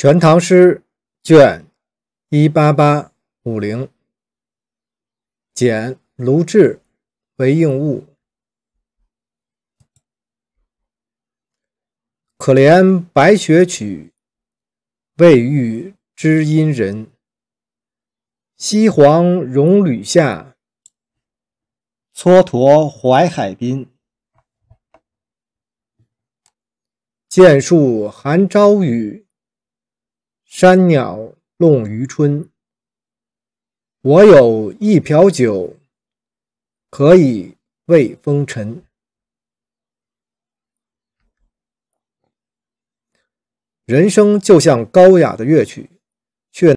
《全唐诗》卷一八八五零，简卢志为应物。可怜白雪曲，未遇知音人。西黄戎旅下，蹉跎淮海滨。剑树寒朝雨。山鸟弄余春，我有一瓢酒，可以慰风尘。人生就像高雅的乐曲。